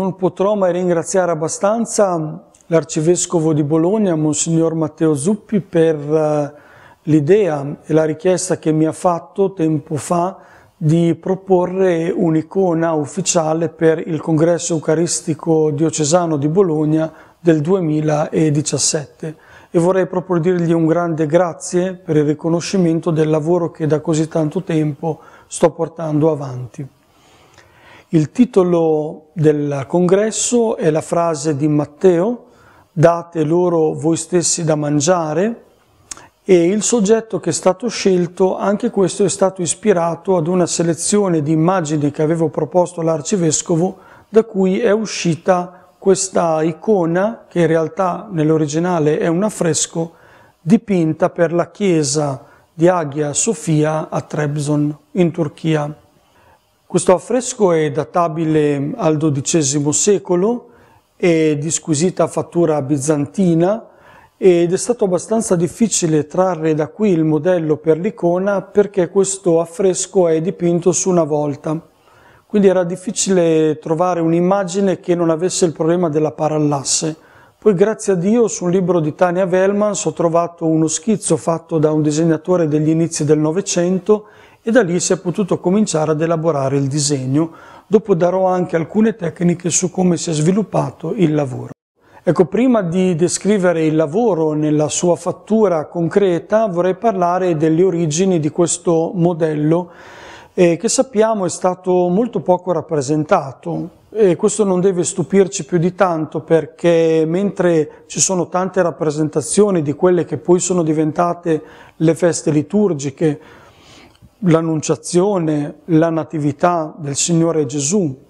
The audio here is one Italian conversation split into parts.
non potrò mai ringraziare abbastanza l'Arcivescovo di Bologna, Monsignor Matteo Zuppi, per eh, l'idea e la richiesta che mi ha fatto tempo fa di proporre un'icona ufficiale per il congresso eucaristico diocesano di Bologna del 2017 e vorrei proprio dirgli un grande grazie per il riconoscimento del lavoro che da così tanto tempo sto portando avanti. Il titolo del congresso è la frase di Matteo date loro voi stessi da mangiare e il soggetto che è stato scelto, anche questo è stato ispirato ad una selezione di immagini che avevo proposto all'arcivescovo, da cui è uscita questa icona, che in realtà nell'originale è un affresco, dipinta per la chiesa di Aghia Sofia a Trebzon, in Turchia. Questo affresco è databile al XII secolo e di squisita fattura bizantina ed è stato abbastanza difficile trarre da qui il modello per l'icona perché questo affresco è dipinto su una volta. Quindi era difficile trovare un'immagine che non avesse il problema della parallasse. Poi grazie a Dio su un libro di Tania Velmans ho trovato uno schizzo fatto da un disegnatore degli inizi del Novecento e da lì si è potuto cominciare ad elaborare il disegno Dopo darò anche alcune tecniche su come si è sviluppato il lavoro. Ecco, prima di descrivere il lavoro nella sua fattura concreta, vorrei parlare delle origini di questo modello eh, che sappiamo è stato molto poco rappresentato. E questo non deve stupirci più di tanto perché mentre ci sono tante rappresentazioni di quelle che poi sono diventate le feste liturgiche, l'annunciazione, la natività del Signore Gesù,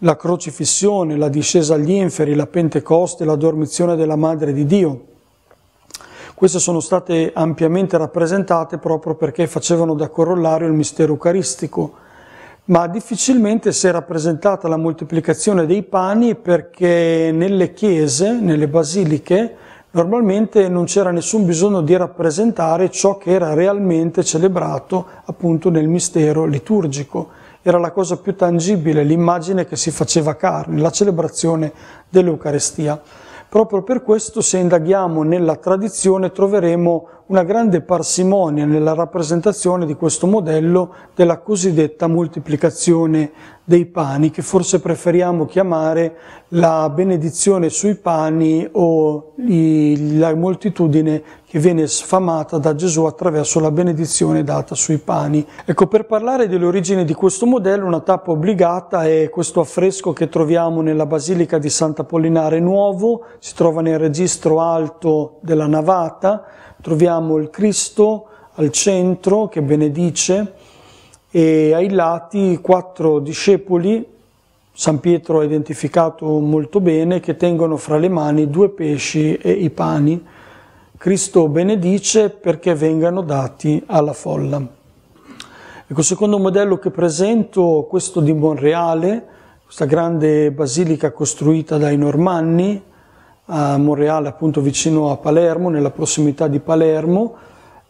la crocifissione, la discesa agli inferi, la Pentecoste, la dormizione della Madre di Dio. Queste sono state ampiamente rappresentate proprio perché facevano da corollario il mistero eucaristico, ma difficilmente si è rappresentata la moltiplicazione dei pani perché nelle chiese, nelle basiliche, normalmente non c'era nessun bisogno di rappresentare ciò che era realmente celebrato appunto nel mistero liturgico. Era la cosa più tangibile, l'immagine che si faceva carne, la celebrazione dell'Eucarestia. Proprio per questo, se indaghiamo nella tradizione, troveremo una grande parsimonia nella rappresentazione di questo modello della cosiddetta moltiplicazione dei pani, che forse preferiamo chiamare la benedizione sui pani o la moltitudine che viene sfamata da Gesù attraverso la benedizione data sui pani. Ecco, per parlare delle origini di questo modello, una tappa obbligata è questo affresco che troviamo nella Basilica di Sant'Apollinare Nuovo, si trova nel registro alto della navata, troviamo il Cristo al centro che benedice e ai lati quattro discepoli, San Pietro ha identificato molto bene, che tengono fra le mani due pesci e i pani. Cristo benedice perché vengano dati alla folla. Ecco, il secondo modello che presento, questo di Monreale, questa grande basilica costruita dai Normanni, a Monreale, appunto vicino a Palermo, nella prossimità di Palermo,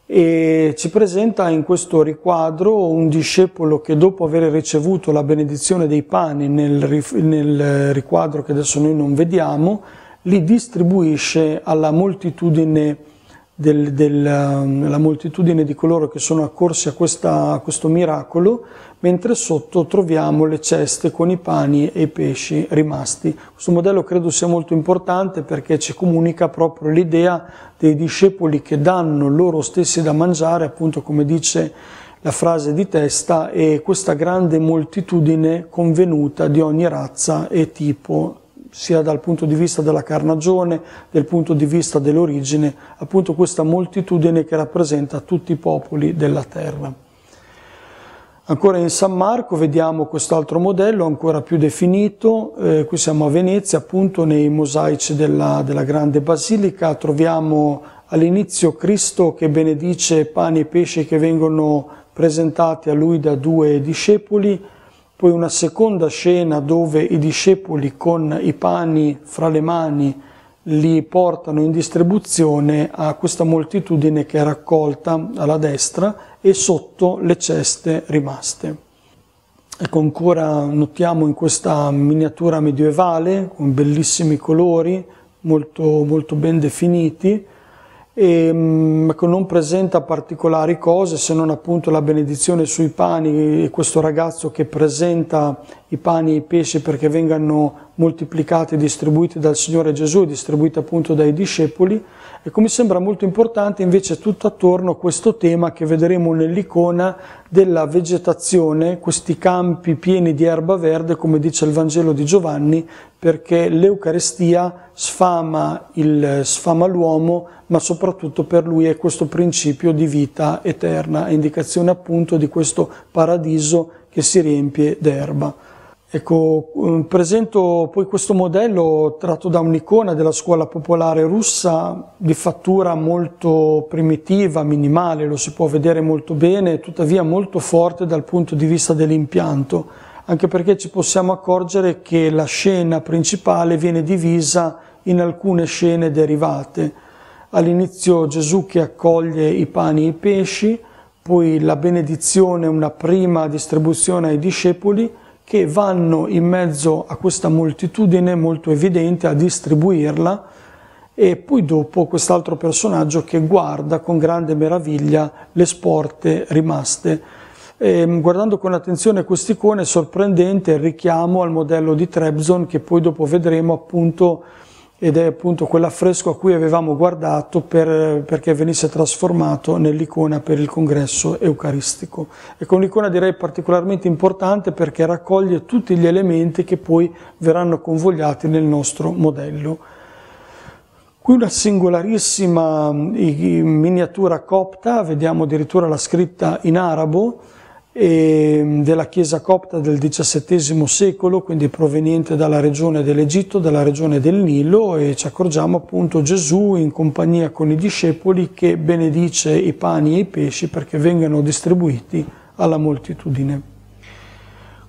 e ci presenta in questo riquadro un discepolo che dopo aver ricevuto la benedizione dei pani nel, nel eh, riquadro che adesso noi non vediamo, li distribuisce alla moltitudine, del, del, ehm, moltitudine di coloro che sono accorsi a, questa, a questo miracolo mentre sotto troviamo le ceste con i pani e i pesci rimasti. Questo modello credo sia molto importante perché ci comunica proprio l'idea dei discepoli che danno loro stessi da mangiare, appunto come dice la frase di testa, e questa grande moltitudine convenuta di ogni razza e tipo sia dal punto di vista della carnagione, dal punto di vista dell'origine, appunto questa moltitudine che rappresenta tutti i popoli della terra. Ancora in San Marco vediamo quest'altro modello ancora più definito, eh, qui siamo a Venezia appunto nei mosaici della, della grande basilica, troviamo all'inizio Cristo che benedice pani e pesci che vengono presentati a lui da due discepoli, poi una seconda scena dove i discepoli con i pani fra le mani li portano in distribuzione a questa moltitudine che è raccolta alla destra e sotto le ceste rimaste. Ecco, ancora notiamo in questa miniatura medievale con bellissimi colori molto, molto ben definiti e, ehm, mh, ecco, non presenta particolari cose se non appunto la benedizione sui pani e questo ragazzo che presenta i pani e i pesci perché vengano moltiplicati e distribuiti dal Signore Gesù, distribuiti appunto dai discepoli e come sembra molto importante invece tutto attorno a questo tema che vedremo nell'icona della vegetazione, questi campi pieni di erba verde, come dice il Vangelo di Giovanni, perché l'Eucarestia sfama, il, sfama l'uomo, ma soprattutto per lui è questo principio di vita eterna, indicazione appunto di questo paradiso che si riempie d'erba. Ecco, mm, presento poi questo modello tratto da un'icona della scuola popolare russa di fattura molto primitiva, minimale, lo si può vedere molto bene, tuttavia molto forte dal punto di vista dell'impianto, anche perché ci possiamo accorgere che la scena principale viene divisa in alcune scene derivate. All'inizio Gesù che accoglie i pani e i pesci, poi la benedizione, una prima distribuzione ai discepoli, che vanno in mezzo a questa moltitudine molto evidente a distribuirla e poi dopo quest'altro personaggio che guarda con grande meraviglia le sporte rimaste. E, ehm, guardando con attenzione quest'icona è sorprendente il richiamo al modello di Trebzon che poi dopo vedremo appunto ed è appunto quell'affresco a cui avevamo guardato per, perché venisse trasformato nell'icona per il congresso eucaristico. Ecco, un'icona direi particolarmente importante perché raccoglie tutti gli elementi che poi verranno convogliati nel nostro modello. Qui una singolarissima mm, miniatura copta, vediamo addirittura la scritta in arabo, Ehm, della Chiesa copta del XVII secolo, quindi proveniente dalla regione dell'Egitto, dalla regione del Nilo e ci accorgiamo appunto Gesù in compagnia con i discepoli che benedice i pani e i pesci perché vengano distribuiti alla moltitudine.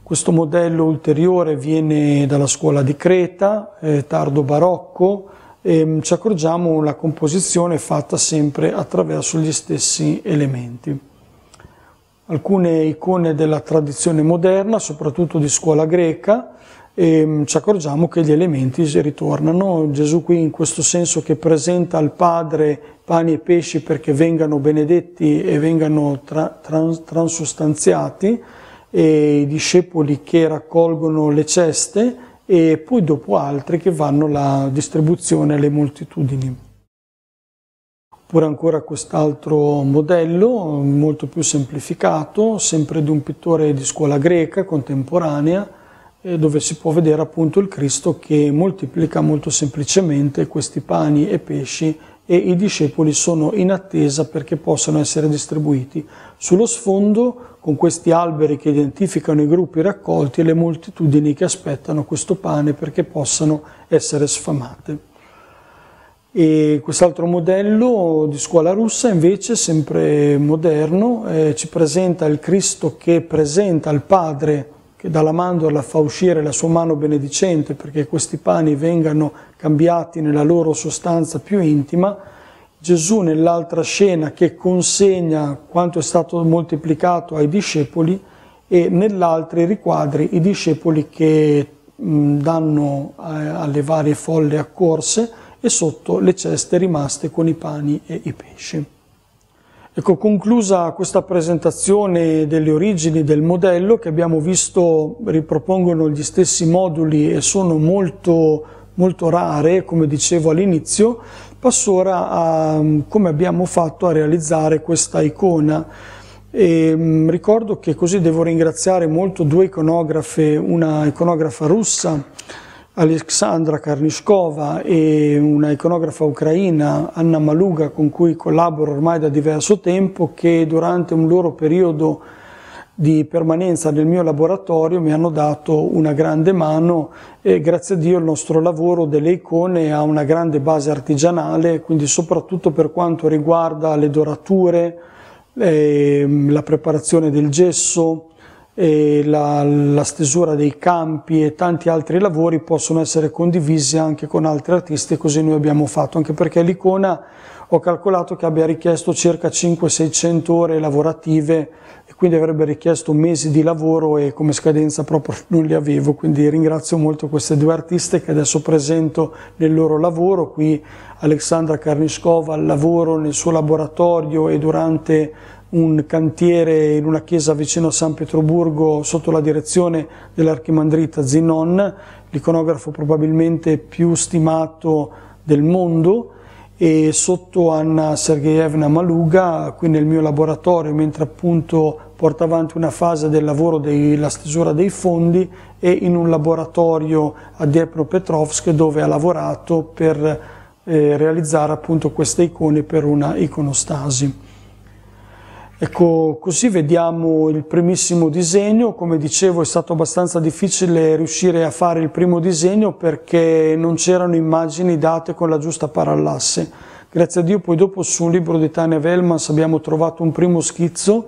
Questo modello ulteriore viene dalla scuola di Creta, eh, tardo barocco, e mm, ci accorgiamo la composizione fatta sempre attraverso gli stessi elementi alcune icone della tradizione moderna, soprattutto di scuola greca, e mm, ci accorgiamo che gli elementi ritornano. Gesù qui in questo senso che presenta al Padre pani e pesci perché vengano benedetti e vengano tra, trans, transustanziati, e i discepoli che raccolgono le ceste e poi dopo altri che vanno alla distribuzione alle moltitudini oppure ancora quest'altro modello molto più semplificato, sempre di un pittore di scuola greca contemporanea, eh, dove si può vedere appunto il Cristo che moltiplica molto semplicemente questi pani e pesci e i discepoli sono in attesa perché possano essere distribuiti. Sullo sfondo, con questi alberi che identificano i gruppi raccolti e le moltitudini che aspettano questo pane perché possano essere sfamate. E quest'altro modello di scuola russa invece, sempre moderno, eh, ci presenta il Cristo che presenta al Padre che dalla mandorla fa uscire la sua mano benedicente perché questi pani vengano cambiati nella loro sostanza più intima, Gesù nell'altra scena che consegna quanto è stato moltiplicato ai discepoli e nell'altra i riquadri i discepoli che mh, danno eh, alle varie folle accorse e sotto le ceste rimaste con i pani e i pesci. Ecco, conclusa questa presentazione delle origini del modello che abbiamo visto ripropongono gli stessi moduli e sono molto, molto rare, come dicevo all'inizio, passo ora a mm, come abbiamo fatto a realizzare questa icona. E, mh, mm, ricordo che così devo ringraziare molto due iconografe, una iconografa russa, Alexandra Karnishkova e una iconografa ucraina, Anna Maluga, con cui collaboro ormai da diverso tempo, che durante un loro periodo di permanenza nel mio laboratorio mi hanno dato una grande mano e grazie a Dio il nostro lavoro delle icone ha una grande base artigianale, quindi soprattutto per quanto riguarda le dorature, eh, la preparazione del gesso, la, la stesura dei campi e tanti altri lavori possono essere condivisi anche con altri artisti, così noi abbiamo fatto, anche perché l'icona ho calcolato che abbia richiesto circa 500-600 ore lavorative e quindi avrebbe richiesto mesi di lavoro e come scadenza proprio non li avevo, quindi ringrazio molto queste due artiste che adesso presento nel loro lavoro, qui Alexandra Karniskova al lavoro nel suo laboratorio e durante un cantiere in una chiesa vicino a San Pietroburgo sotto la direzione dell'archimandrita Zinon, l'iconografo probabilmente più stimato del mondo, e sotto Anna Sergeyevna Maluga, qui nel mio laboratorio, mentre appunto porta avanti una fase del lavoro della stesura dei fondi e in un laboratorio a Dniepropetrovsk dove ha lavorato per eh, realizzare appunto queste icone per una iconostasi. Ecco, così vediamo il primissimo disegno, come dicevo è stato abbastanza difficile riuscire a fare il primo disegno perché non c'erano immagini date con la giusta parallasse. Grazie a Dio poi dopo su un libro di Tania Velmans abbiamo trovato un primo schizzo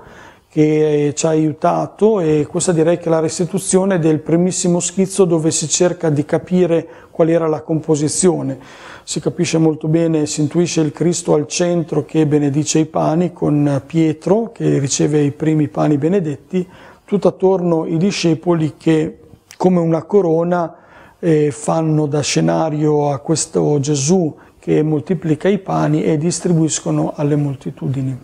che eh, ci ha aiutato e questa direi che è la restituzione del primissimo schizzo dove si cerca di capire qual era la composizione. Si capisce molto bene, si intuisce il Cristo al centro che benedice i pani con Pietro che riceve i primi pani benedetti, tutto attorno i discepoli che come una corona eh, fanno da scenario a questo Gesù che moltiplica i pani e distribuiscono alle moltitudini.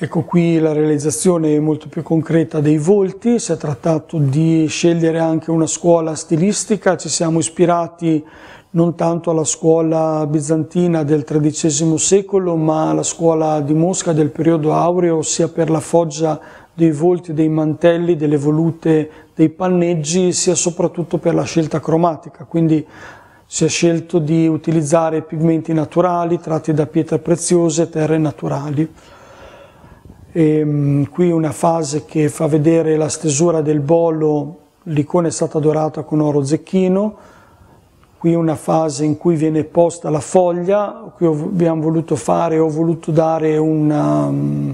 Ecco qui la realizzazione molto più concreta dei volti, si è trattato di scegliere anche una scuola stilistica, ci siamo ispirati non tanto alla scuola bizantina del XIII secolo, ma alla scuola di Mosca del periodo aureo, sia per la foggia dei volti, dei mantelli, delle volute, dei panneggi, sia soprattutto per la scelta cromatica. Quindi si è scelto di utilizzare pigmenti naturali tratti da pietre preziose, terre naturali. E, ehm, qui una fase che fa vedere la stesura del bollo, l'icona è stata dorata con oro zecchino, qui una fase in cui viene posta la foglia, qui abbiamo voluto fare, ho voluto dare una mm,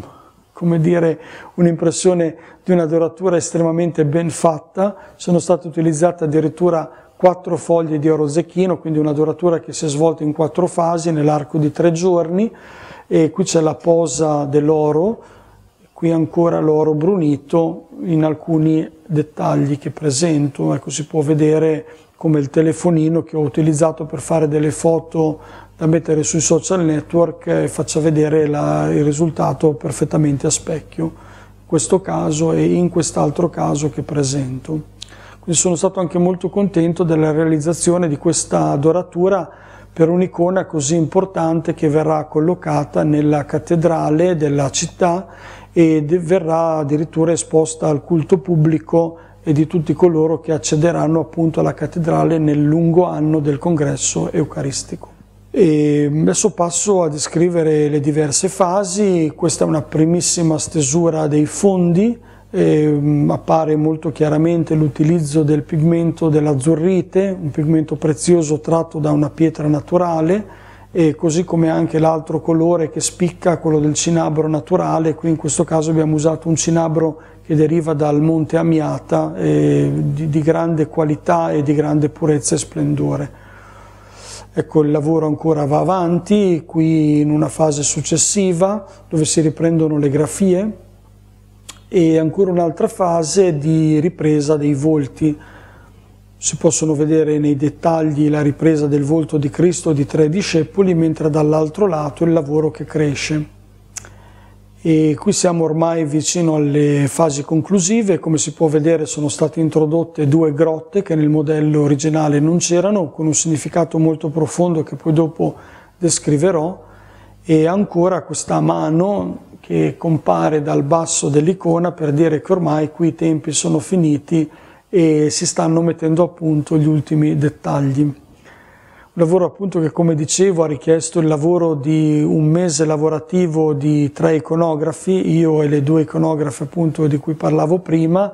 come dire, un'impressione di una doratura estremamente ben fatta, sono state utilizzate addirittura quattro foglie di oro zecchino, quindi una doratura che si è svolta in quattro fasi nell'arco di tre giorni e qui c'è la posa dell'oro, qui ancora l'oro brunito in alcuni dettagli che presento, ecco si può vedere come il telefonino che ho utilizzato per fare delle foto da mettere sui social network eh, faccia vedere la, il risultato perfettamente a specchio, in questo caso e in quest'altro caso che presento. Quindi sono stato anche molto contento della realizzazione di questa doratura per un'icona così importante che verrà collocata nella cattedrale della città e verrà addirittura esposta al culto pubblico e di tutti coloro che accederanno appunto alla cattedrale nel lungo anno del congresso eucaristico. E adesso passo a descrivere le diverse fasi, questa è una primissima stesura dei fondi, eh, appare molto chiaramente l'utilizzo del pigmento dell'azzurrite, un pigmento prezioso tratto da una pietra naturale, e così come anche l'altro colore che spicca, quello del cinabro naturale, qui in questo caso abbiamo usato un cinabro che deriva dal monte Amiata, eh, di, di, grande qualità e di grande purezza e splendore. Ecco, il lavoro ancora va avanti, qui in una fase successiva dove si riprendono le grafie, e ancora un'altra fase di ripresa dei volti. Si possono vedere nei dettagli la ripresa del volto di Cristo di tre discepoli, mentre dall'altro lato il lavoro che cresce. E qui siamo ormai vicino alle fasi conclusive, come si può vedere sono state introdotte due grotte che nel modello originale non c'erano, con un significato molto profondo che poi dopo descriverò, e ancora questa mano che compare dal basso dell'icona per dire che ormai qui i tempi sono finiti e si stanno mettendo a punto gli ultimi dettagli. Un lavoro appunto che come dicevo ha richiesto il lavoro di un mese lavorativo di tre iconografi, io e le due iconografe appunto di cui parlavo prima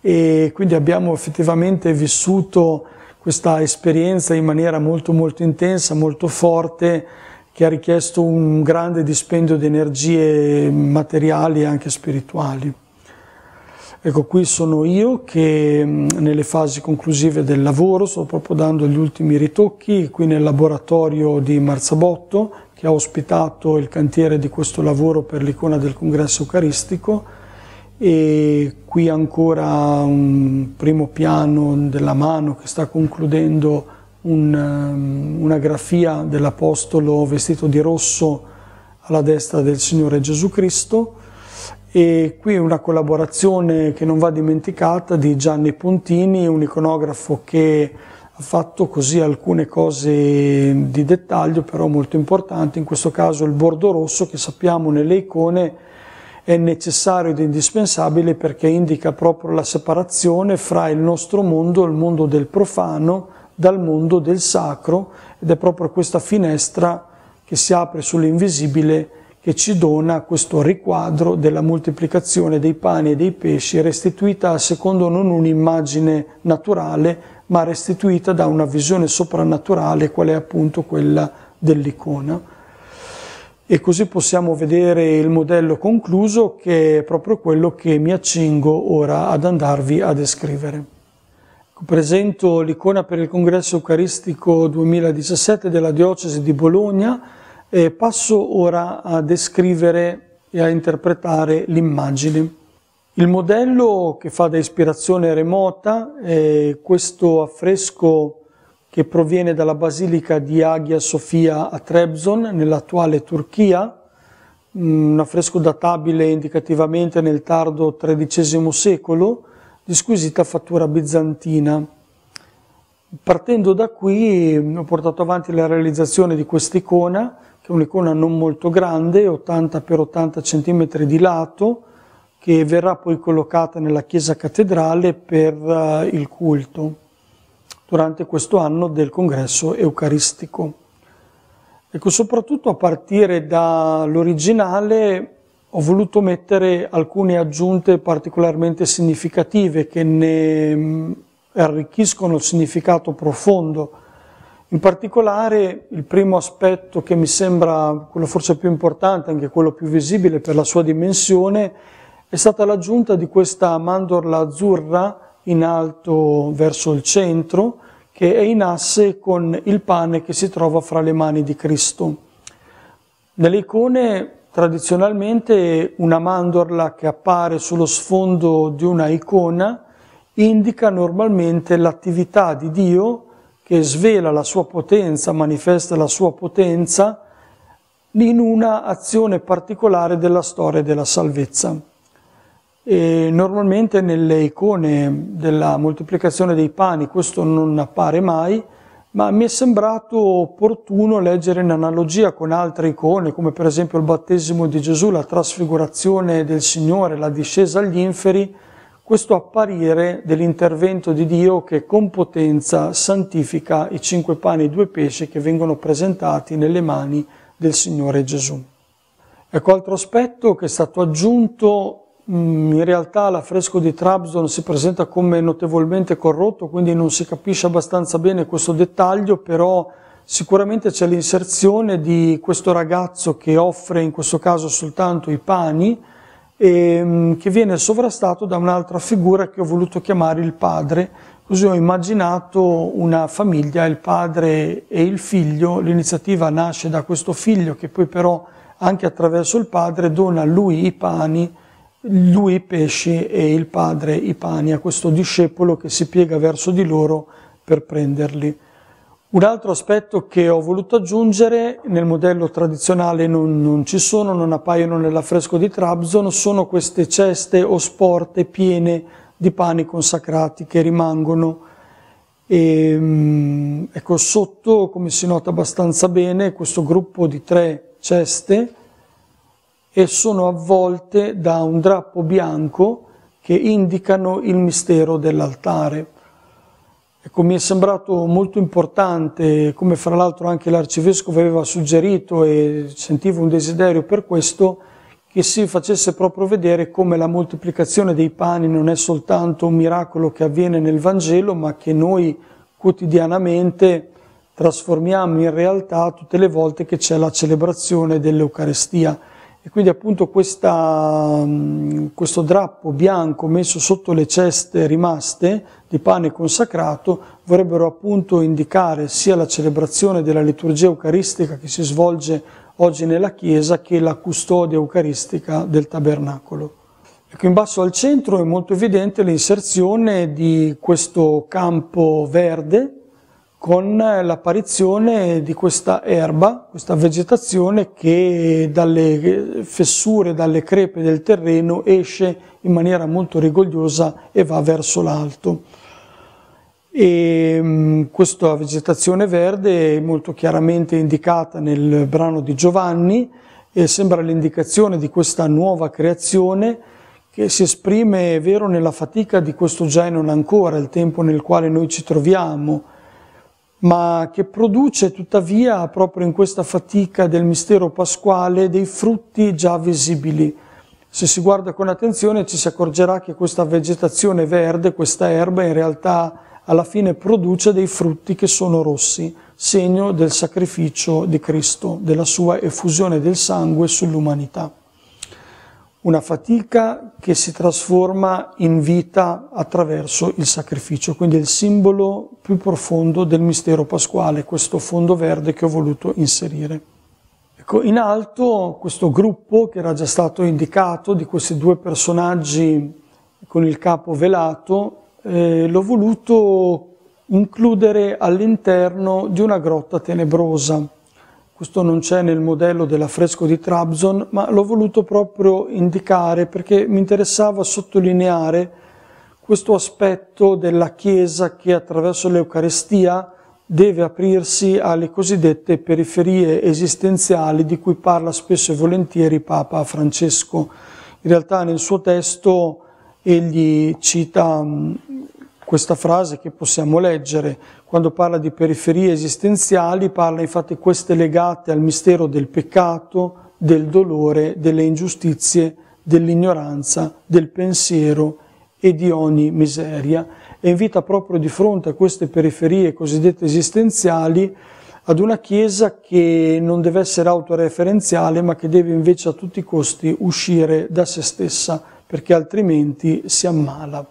e quindi abbiamo effettivamente vissuto questa esperienza in maniera molto molto intensa, molto forte che ha richiesto un grande dispendio di energie materiali e anche spirituali. Ecco, qui sono io che mm, nelle fasi conclusive del lavoro sto proprio dando gli ultimi ritocchi qui nel laboratorio di Marzabotto che ha ospitato il cantiere di questo lavoro per l'icona del congresso eucaristico e qui ancora un primo piano della mano che sta concludendo un, ehm, una grafia dell'Apostolo vestito di rosso alla destra del Signore Gesù Cristo e qui una collaborazione che non va dimenticata di Gianni Pontini, un iconografo che ha fatto così alcune cose di dettaglio però molto importanti, in questo caso il bordo rosso che sappiamo nelle icone è necessario ed indispensabile perché indica proprio la separazione fra il nostro mondo, il mondo del profano dal mondo del sacro ed è proprio questa finestra che si apre sull'invisibile che ci dona questo riquadro della moltiplicazione dei pani e dei pesci restituita secondo non un'immagine naturale ma restituita da una visione soprannaturale qual è appunto quella dell'icona. E così possiamo vedere il modello concluso che è proprio quello che mi accingo ora ad andarvi a descrivere presento l'icona per il congresso eucaristico 2017 della diocesi di Bologna e passo ora a descrivere e a interpretare l'immagine. Il modello che fa da ispirazione remota è questo affresco che proviene dalla basilica di Hagia Sofia a Trebzon, nell'attuale Turchia, un affresco databile indicativamente nel tardo XIII secolo, di squisita fattura bizantina. Partendo da qui mm, ho portato avanti la realizzazione di questa icona, che è un'icona non molto grande, 80 x 80 cm di lato, che verrà poi collocata nella chiesa cattedrale per eh, il culto durante questo anno del congresso eucaristico. Ecco, soprattutto a partire dall'originale ho voluto mettere alcune aggiunte particolarmente significative che ne mm, arricchiscono il significato profondo. In particolare il primo aspetto che mi sembra quello forse più importante, anche quello più visibile per la sua dimensione, è stata l'aggiunta di questa mandorla azzurra in alto verso il centro, che è in asse con il pane che si trova fra le mani di Cristo. Nelle icone Tradizionalmente una mandorla che appare sullo sfondo di una icona indica normalmente l'attività di Dio che svela la sua potenza, manifesta la sua potenza in una azione particolare della storia della salvezza. E normalmente nelle icone della moltiplicazione dei pani questo non appare mai, ma mi è sembrato opportuno leggere in analogia con altre icone, come per esempio il battesimo di Gesù, la trasfigurazione del Signore, la discesa agli inferi, questo apparire dell'intervento di Dio che con potenza santifica i cinque pani e i due pesci che vengono presentati nelle mani del Signore Gesù. Ecco altro aspetto che è stato aggiunto Mm, in realtà l'affresco di Trabzon si presenta come notevolmente corrotto, quindi non si capisce abbastanza bene questo dettaglio, però sicuramente c'è l'inserzione di questo ragazzo che offre in questo caso soltanto i pani e ehm, che viene sovrastato da un'altra figura che ho voluto chiamare il padre. Così ho immaginato una famiglia, il padre e il figlio, l'iniziativa nasce da questo figlio che poi però anche attraverso il padre dona a lui i pani lui i pesci e il padre i pani a questo discepolo che si piega verso di loro per prenderli. Un altro aspetto che ho voluto aggiungere, nel modello tradizionale non, non ci sono, non appaiono nell'affresco di Trabzon, sono queste ceste o sporte piene di pani consacrati che rimangono e, ehm, ecco, sotto, come si nota abbastanza bene, questo gruppo di tre ceste e sono avvolte da un drappo bianco che indicano il mistero dell'altare. Ecco, mi è sembrato molto importante, come fra l'altro anche l'arcivescovo aveva suggerito e sentivo un desiderio per questo, che si facesse proprio vedere come la moltiplicazione dei pani non è soltanto un miracolo che avviene nel Vangelo, ma che noi quotidianamente trasformiamo in realtà tutte le volte che c'è la celebrazione dell'Eucarestia e quindi appunto questa, mm, questo drappo bianco messo sotto le ceste rimaste di pane consacrato vorrebbero appunto indicare sia la celebrazione della liturgia eucaristica che si svolge oggi nella Chiesa che la custodia eucaristica del tabernacolo. Ecco, in basso al centro è molto evidente l'inserzione di questo campo verde con l'apparizione di questa erba, questa vegetazione che dalle fessure, dalle crepe del terreno esce in maniera molto rigogliosa e va verso l'alto. E mm, questa vegetazione verde è molto chiaramente indicata nel brano di Giovanni e sembra l'indicazione di questa nuova creazione che si esprime, è vero, nella fatica di questo già e non ancora, il tempo nel quale noi ci troviamo, ma che produce tuttavia proprio in questa fatica del mistero pasquale dei frutti già visibili. Se si guarda con attenzione ci si accorgerà che questa vegetazione verde, questa erba, in realtà alla fine produce dei frutti che sono rossi, segno del sacrificio di Cristo, della sua effusione del sangue sull'umanità una fatica che si trasforma in vita attraverso il sacrificio, quindi è il simbolo più profondo del mistero pasquale, questo fondo verde che ho voluto inserire. Ecco, in alto questo gruppo che era già stato indicato di questi due personaggi con il capo velato, eh, l'ho voluto includere all'interno di una grotta tenebrosa. Questo non c'è nel modello dell'affresco di Trabzon, ma l'ho voluto proprio indicare perché mi interessava sottolineare questo aspetto della Chiesa che attraverso l'Eucarestia deve aprirsi alle cosiddette periferie esistenziali di cui parla spesso e volentieri Papa Francesco. In realtà nel suo testo egli cita mm, questa frase che possiamo leggere, quando parla di periferie esistenziali, parla infatti queste legate al mistero del peccato, del dolore, delle ingiustizie, dell'ignoranza, del pensiero e di ogni miseria e invita proprio di fronte a queste periferie cosiddette esistenziali ad una Chiesa che non deve essere autoreferenziale ma che deve invece a tutti i costi uscire da se stessa perché altrimenti si ammala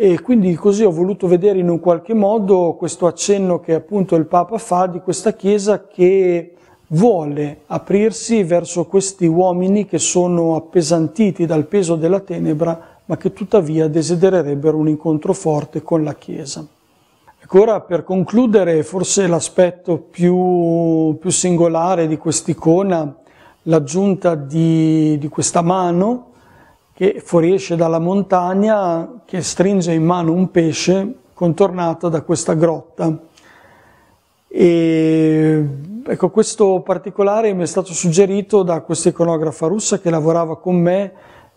e quindi così ho voluto vedere in un qualche modo questo accenno che appunto il Papa fa di questa Chiesa che vuole aprirsi verso questi uomini che sono appesantiti dal peso della tenebra, ma che tuttavia desidererebbero un incontro forte con la Chiesa. Ecco, ora per concludere, forse l'aspetto più, più, singolare di quest'icona, l'aggiunta di, di questa mano, che fuoriesce dalla montagna, che stringe in mano un pesce contornato da questa grotta. E, ecco, questo particolare mi è stato suggerito da questa iconografa russa che lavorava con me,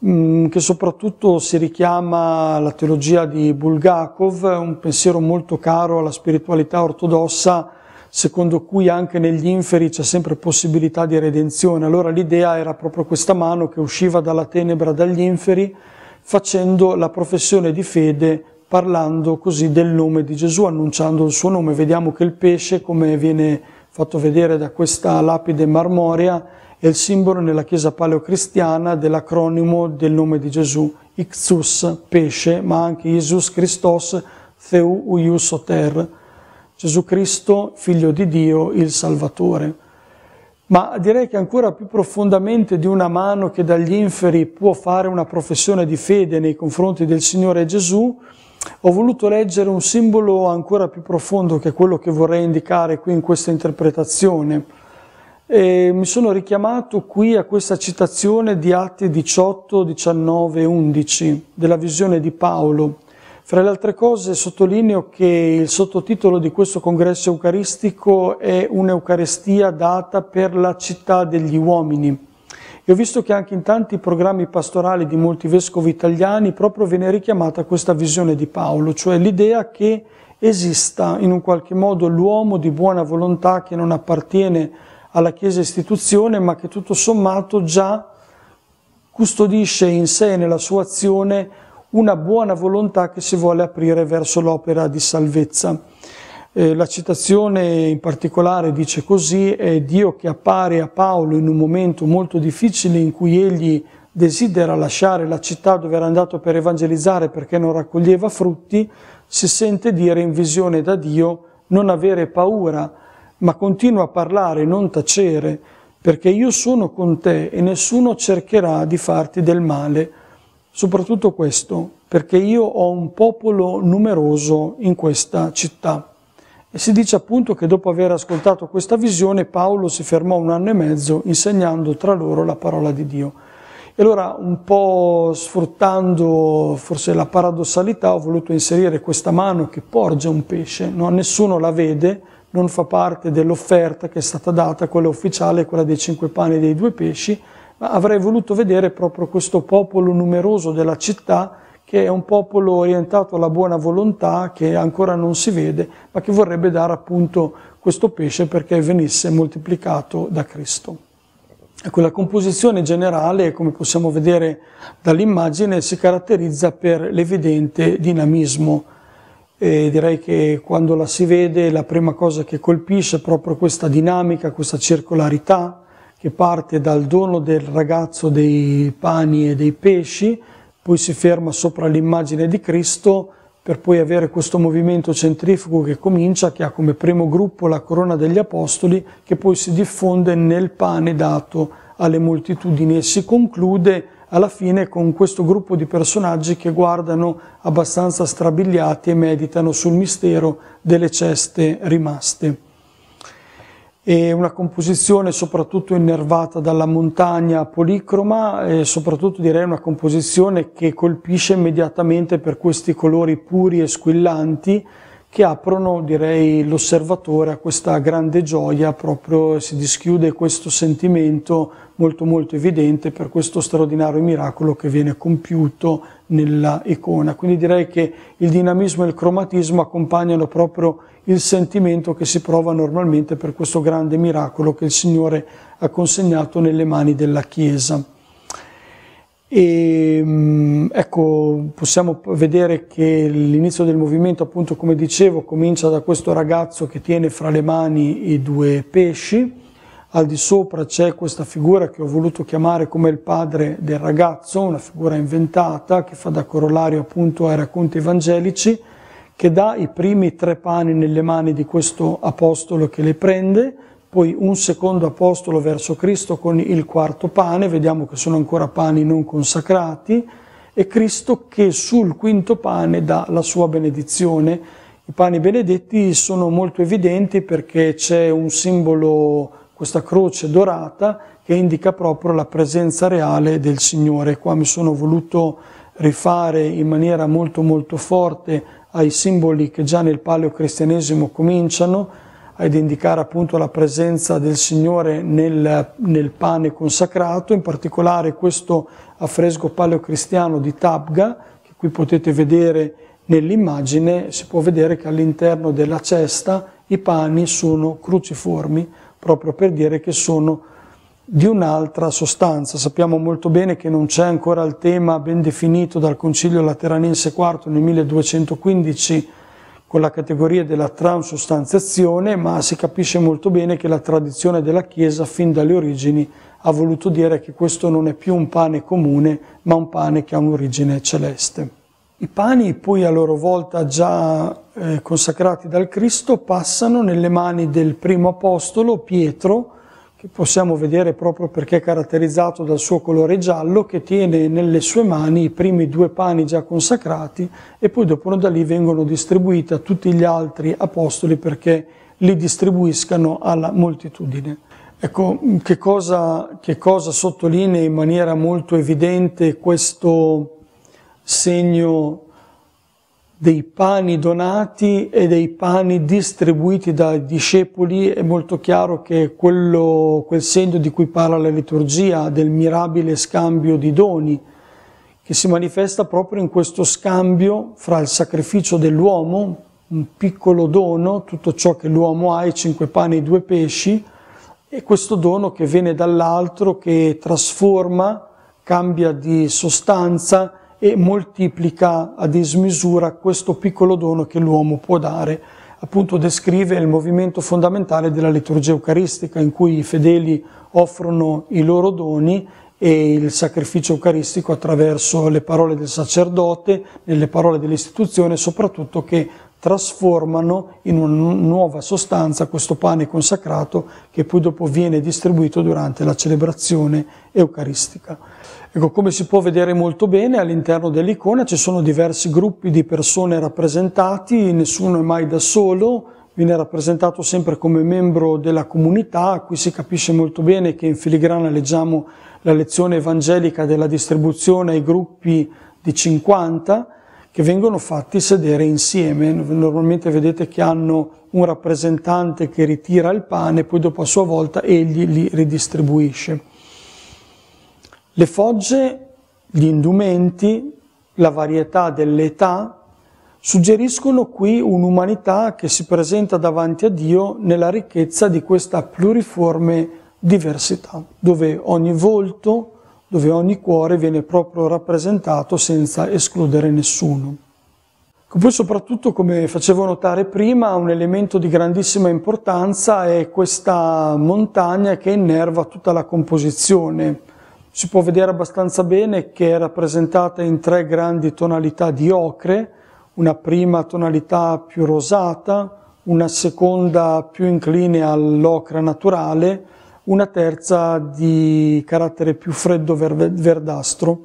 mm, che soprattutto si richiama alla teologia di Bulgakov, un pensiero molto caro alla spiritualità ortodossa, secondo cui anche negli inferi c'è sempre possibilità di redenzione. Allora l'idea era proprio questa mano che usciva dalla tenebra dagli inferi facendo la professione di fede parlando così del nome di Gesù, annunciando il suo nome. Vediamo che il pesce, come viene fatto vedere da questa lapide marmorea, è il simbolo nella Chiesa paleocristiana dell'acronimo del nome di Gesù, Ixus, pesce, ma anche Jesus Christos, Theu Uius Soter, Gesù Cristo, figlio di Dio, il Salvatore. Ma direi che ancora più profondamente di una mano che dagli inferi può fare una professione di fede nei confronti del Signore Gesù, ho voluto leggere un simbolo ancora più profondo che quello che vorrei indicare qui in questa interpretazione. E mi sono richiamato qui a questa citazione di Atti 18, 19 e 11 della visione di Paolo. Fra le altre cose sottolineo che il sottotitolo di questo congresso eucaristico è un'Eucarestia data per la città degli uomini. E ho visto che anche in tanti programmi pastorali di molti vescovi italiani proprio viene richiamata questa visione di Paolo, cioè l'idea che esista in un qualche modo l'uomo di buona volontà che non appartiene alla Chiesa istituzione, ma che tutto sommato già custodisce in sé nella sua azione una buona volontà che si vuole aprire verso l'opera di salvezza. Eh, la citazione in particolare dice così, è Dio che appare a Paolo in un momento molto difficile in cui egli desidera lasciare la città dove era andato per evangelizzare perché non raccoglieva frutti, si sente dire in visione da Dio non avere paura, ma continua a parlare, non tacere, perché io sono con te e nessuno cercherà di farti del male soprattutto questo, perché io ho un popolo numeroso in questa città. E si dice appunto che dopo aver ascoltato questa visione Paolo si fermò un anno e mezzo insegnando tra loro la parola di Dio. E allora un po' sfruttando forse la paradossalità ho voluto inserire questa mano che porge un pesce, no? nessuno la vede, non fa parte dell'offerta che è stata data, quella ufficiale, quella dei cinque panni e dei due pesci, ma avrei voluto vedere proprio questo popolo numeroso della città che è un popolo orientato alla buona volontà che ancora non si vede, ma che vorrebbe dare appunto questo pesce perché venisse moltiplicato da Cristo. Ecco, la composizione generale, come possiamo vedere dall'immagine, si caratterizza per l'evidente dinamismo. E direi che quando la si vede la prima cosa che colpisce è proprio questa dinamica, questa circolarità, che parte dal dono del ragazzo dei pani e dei pesci, poi si ferma sopra l'immagine di Cristo per poi avere questo movimento centrifugo che comincia, che ha come primo gruppo la corona degli apostoli, che poi si diffonde nel pane dato alle moltitudini e si conclude alla fine con questo gruppo di personaggi che guardano abbastanza strabiliati e meditano sul mistero delle ceste rimaste e una composizione soprattutto innervata dalla montagna policroma e soprattutto direi una composizione che colpisce immediatamente per questi colori puri e squillanti che aprono direi l'osservatore a questa grande gioia, proprio si dischiude questo sentimento molto molto evidente per questo straordinario miracolo che viene compiuto nella icona. Quindi direi che il dinamismo e il cromatismo accompagnano proprio il sentimento che si prova normalmente per questo grande miracolo che il Signore ha consegnato nelle mani della Chiesa. E, mm, ecco, possiamo vedere che l'inizio del movimento, appunto, come dicevo, comincia da questo ragazzo che tiene fra le mani i due pesci. Al di sopra c'è questa figura che ho voluto chiamare come il padre del ragazzo, una figura inventata che fa da corollario appunto ai racconti evangelici, che dà i primi tre pani nelle mani di questo apostolo che le prende poi un secondo apostolo verso Cristo con il quarto pane, vediamo che sono ancora pani non consacrati, e Cristo che sul quinto pane dà la sua benedizione. I pani benedetti sono molto evidenti perché c'è un simbolo, questa croce dorata, che indica proprio la presenza reale del Signore. Qua mi sono voluto rifare in maniera molto molto forte ai simboli che già nel paleocristianesimo cominciano, ed indicare appunto la presenza del Signore nel, nel pane consacrato, in particolare questo affresco paleocristiano di Tabga, che qui potete vedere nell'immagine, si può vedere che all'interno della cesta i pani sono cruciformi, proprio per dire che sono di un'altra sostanza. Sappiamo molto bene che non c'è ancora il tema ben definito dal Concilio Lateranense IV nel 1215 con la categoria della transostanziazione, ma si capisce molto bene che la tradizione della Chiesa fin dalle origini ha voluto dire che questo non è più un pane comune, ma un pane che ha un'origine celeste. I pani poi a loro volta già eh, consacrati dal Cristo passano nelle mani del primo apostolo Pietro, che possiamo vedere proprio perché è caratterizzato dal suo colore giallo, che tiene nelle sue mani i primi due pani già consacrati e poi dopo da lì vengono distribuiti a tutti gli altri apostoli perché li distribuiscano alla moltitudine. Ecco, che cosa, che cosa sottolinea in maniera molto evidente questo segno dei pani donati e dei pani distribuiti dai discepoli, è molto chiaro che quello, quel segno di cui parla la liturgia, del mirabile scambio di doni, che si manifesta proprio in questo scambio fra il sacrificio dell'uomo, un piccolo dono, tutto ciò che l'uomo ha, i cinque pani e i due pesci, e questo dono che viene dall'altro, che trasforma, cambia di sostanza, e moltiplica a dismisura questo piccolo dono che l'uomo può dare. Appunto descrive il movimento fondamentale della liturgia eucaristica in cui i fedeli offrono i loro doni e il sacrificio eucaristico attraverso le parole del sacerdote, nelle parole dell'istituzione, soprattutto che trasformano in una nuova sostanza questo pane consacrato che poi dopo viene distribuito durante la celebrazione eucaristica. Ecco, come si può vedere molto bene, all'interno dell'icona ci sono diversi gruppi di persone rappresentati, nessuno è mai da solo, viene rappresentato sempre come membro della comunità, qui si capisce molto bene che in filigrana leggiamo la lezione evangelica della distribuzione ai gruppi di 50, che vengono fatti sedere insieme. Normalmente vedete che hanno un rappresentante che ritira il pane, poi dopo a sua volta egli li ridistribuisce. Le fogge, gli indumenti, la varietà delle età suggeriscono qui un'umanità che si presenta davanti a Dio nella ricchezza di questa pluriforme diversità, dove ogni volto, dove ogni cuore viene proprio rappresentato senza escludere nessuno. Poi soprattutto, come facevo notare prima, un elemento di grandissima importanza è questa montagna che innerva tutta la composizione. Si può vedere abbastanza bene che è rappresentata in tre grandi tonalità di ocre, una prima tonalità più rosata, una seconda più incline all'ocra naturale, una terza di carattere più freddo verdastro.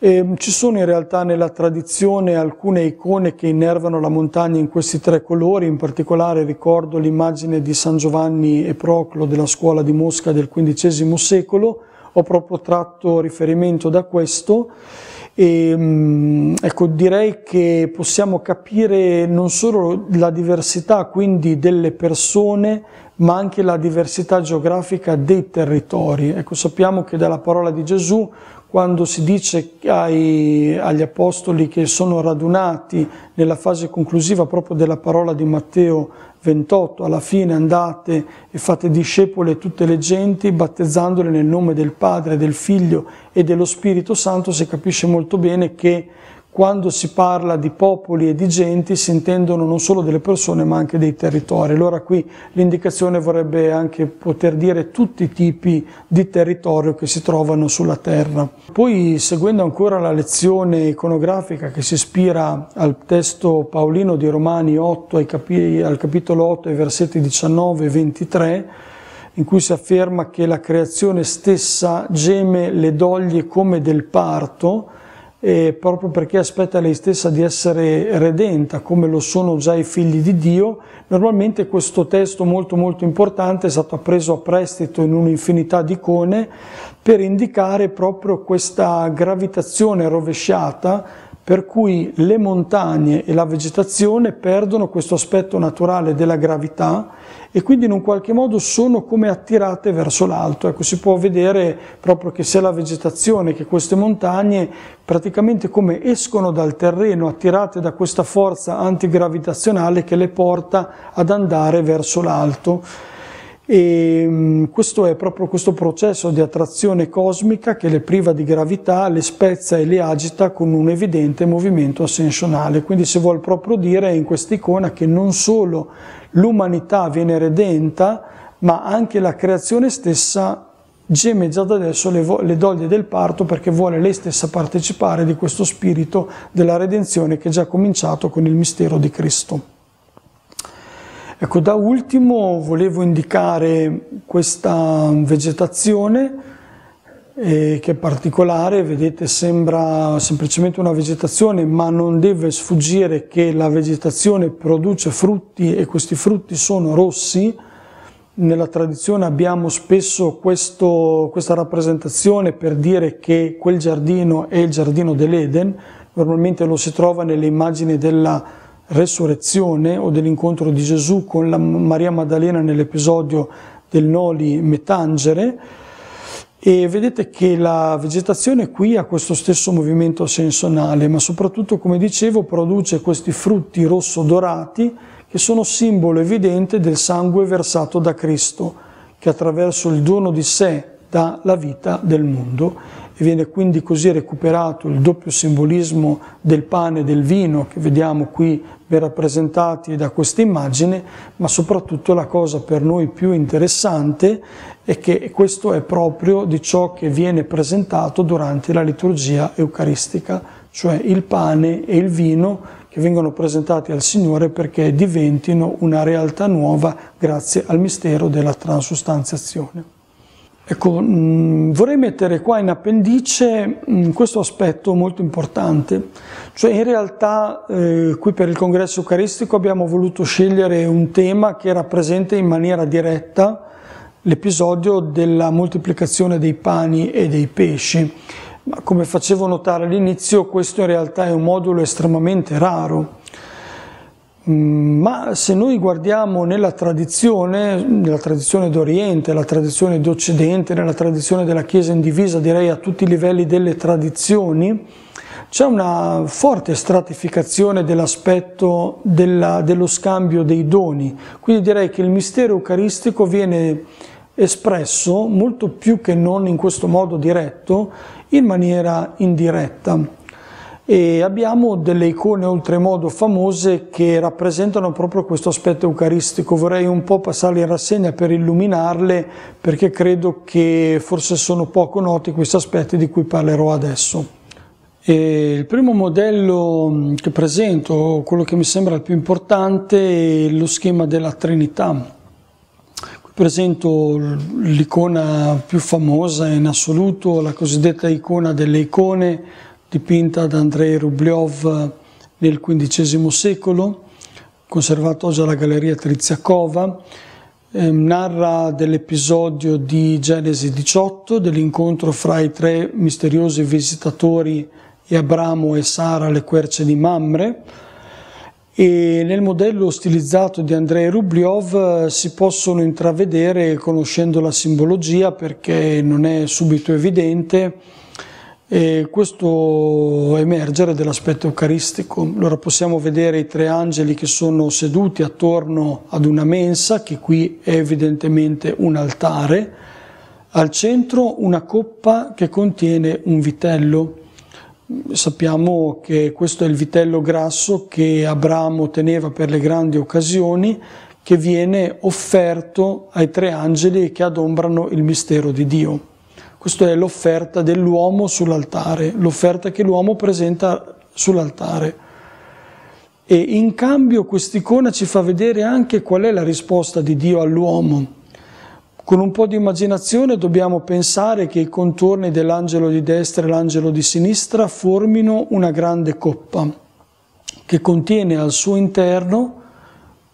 E ehm, ci sono in realtà nella tradizione alcune icone che innervano la montagna in questi tre colori, in particolare ricordo l'immagine di San Giovanni e Proclo della scuola di Mosca del XV secolo, ho proprio tratto riferimento da questo e ehm, ecco, direi che possiamo capire non solo la diversità quindi delle persone ma anche la diversità geografica dei territori. Ecco, sappiamo che dalla parola di Gesù, quando si dice ai, agli apostoli che sono radunati nella fase conclusiva proprio della parola di Matteo 28, alla fine andate e fate discepole tutte le genti, battezzandole nel nome del Padre, del Figlio e dello Spirito Santo, si capisce molto bene che quando si parla di popoli e di genti si intendono non solo delle persone ma anche dei territori. Allora qui l'indicazione vorrebbe anche poter dire tutti i tipi di territorio che si trovano sulla terra. Poi seguendo ancora la lezione iconografica che si ispira al testo paolino di Romani 8 capi al capitolo 8 ai versetti 19 e 23, in cui si afferma che la creazione stessa geme le doglie come del parto, eh, proprio perché aspetta lei stessa di essere redenta, come lo sono già i figli di Dio. Normalmente questo testo molto molto importante è stato preso a prestito in un'infinità di icone per indicare proprio questa gravitazione rovesciata per cui le montagne e la vegetazione perdono questo aspetto naturale della gravità e quindi in un qualche modo sono come attirate verso l'alto. Ecco, si può vedere proprio che sia la vegetazione che queste montagne praticamente come escono dal terreno, attirate da questa forza antigravitazionale che le porta ad andare verso l'alto. E mm, questo è proprio questo processo di attrazione cosmica che le priva di gravità, le spezza e le agita con un evidente movimento ascensionale. Quindi si vuol proprio dire in questa icona che non solo l'umanità viene redenta, ma anche la creazione stessa geme già da adesso le, le doglie del parto perché vuole lei stessa partecipare di questo spirito della redenzione che è già cominciato con il mistero di Cristo. Ecco, da ultimo volevo indicare questa vegetazione eh, che è particolare, vedete sembra semplicemente una vegetazione ma non deve sfuggire che la vegetazione produce frutti e questi frutti sono rossi, nella tradizione abbiamo spesso questo, questa rappresentazione per dire che quel giardino è il giardino dell'Eden, normalmente lo si trova nelle immagini della resurrezione o dell'incontro di Gesù con la Maria Maddalena nell'episodio del Noli Metangere e vedete che la vegetazione qui ha questo stesso movimento sensonale ma soprattutto, come dicevo, produce questi frutti rosso-dorati che sono simbolo evidente del sangue versato da Cristo, che attraverso il dono di sé dà la vita del mondo e viene quindi così recuperato il doppio simbolismo del pane e del vino che vediamo qui ben rappresentati da questa immagine, ma soprattutto la cosa per noi più interessante è che questo è proprio di ciò che viene presentato durante la liturgia eucaristica, cioè il pane e il vino che vengono presentati al Signore perché diventino una realtà nuova grazie al mistero della transustanziazione. Ecco, mh, mm, vorrei mettere qua in appendice mh, mm, questo aspetto molto importante, cioè in realtà eh, qui per il congresso eucaristico abbiamo voluto scegliere un tema che rappresenta in maniera diretta l'episodio della moltiplicazione dei pani e dei pesci, ma come facevo notare all'inizio questo in realtà è un modulo estremamente raro Mm, ma se noi guardiamo nella tradizione, nella tradizione d'Oriente, la tradizione d'Occidente, nella tradizione della Chiesa indivisa, direi a tutti i livelli delle tradizioni, c'è una forte stratificazione dell'aspetto della, dello scambio dei doni, quindi direi che il mistero eucaristico viene espresso molto più che non in questo modo diretto, in maniera indiretta e abbiamo delle icone oltremodo famose che rappresentano proprio questo aspetto eucaristico. Vorrei un po' passarle in rassegna per illuminarle perché credo che forse sono poco noti questi aspetti di cui parlerò adesso. E il primo modello mm, che presento, quello che mi sembra il più importante, è lo schema della Trinità. Qui presento l'icona più famosa in assoluto, la cosiddetta icona delle icone, dipinta da Andrei Rubliov nel XV secolo, conservato oggi alla Galleria Triziakova, eh, narra dell'episodio di Genesi 18, dell'incontro fra i tre misteriosi visitatori e Abramo e Sara alle querce di Mamre, e nel modello stilizzato di Andrei Rubliov eh, si possono intravedere, conoscendo la simbologia perché non è subito evidente, e questo emergere dell'aspetto eucaristico, allora possiamo vedere i tre angeli che sono seduti attorno ad una mensa, che qui è evidentemente un altare, al centro una coppa che contiene un vitello. Sappiamo che questo è il vitello grasso che Abramo teneva per le grandi occasioni, che viene offerto ai tre angeli che adombrano il mistero di Dio. Questa è l'offerta dell'uomo sull'altare, l'offerta che l'uomo presenta sull'altare. E in cambio quest'icona ci fa vedere anche qual è la risposta di Dio all'uomo. Con un po' di immaginazione dobbiamo pensare che i contorni dell'angelo di destra e l'angelo di sinistra formino una grande coppa che contiene al suo interno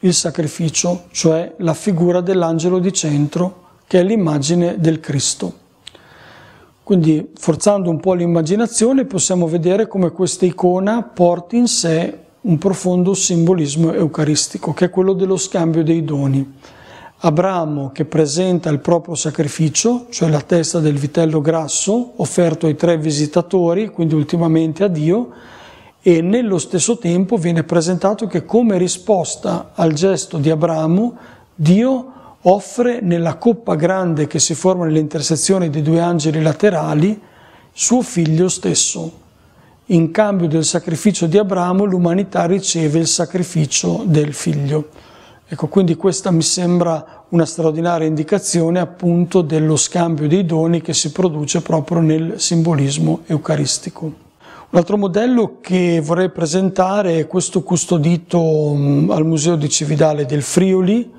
il sacrificio, cioè la figura dell'angelo di centro, che è l'immagine del Cristo. Quindi forzando un po' l'immaginazione possiamo vedere come questa icona porti in sé un profondo simbolismo eucaristico, che è quello dello scambio dei doni. Abramo che presenta il proprio sacrificio, cioè la testa del vitello grasso, offerto ai tre visitatori, quindi ultimamente a Dio, e nello stesso tempo viene presentato che come risposta al gesto di Abramo, Dio ha offre nella coppa grande che si forma nell'intersezione dei due angeli laterali suo figlio stesso. In cambio del sacrificio di Abramo l'umanità riceve il sacrificio del figlio. Ecco, quindi questa mi sembra una straordinaria indicazione appunto dello scambio dei doni che si produce proprio nel simbolismo eucaristico. Un altro modello che vorrei presentare è questo custodito mm, al Museo di Cividale del Friuli,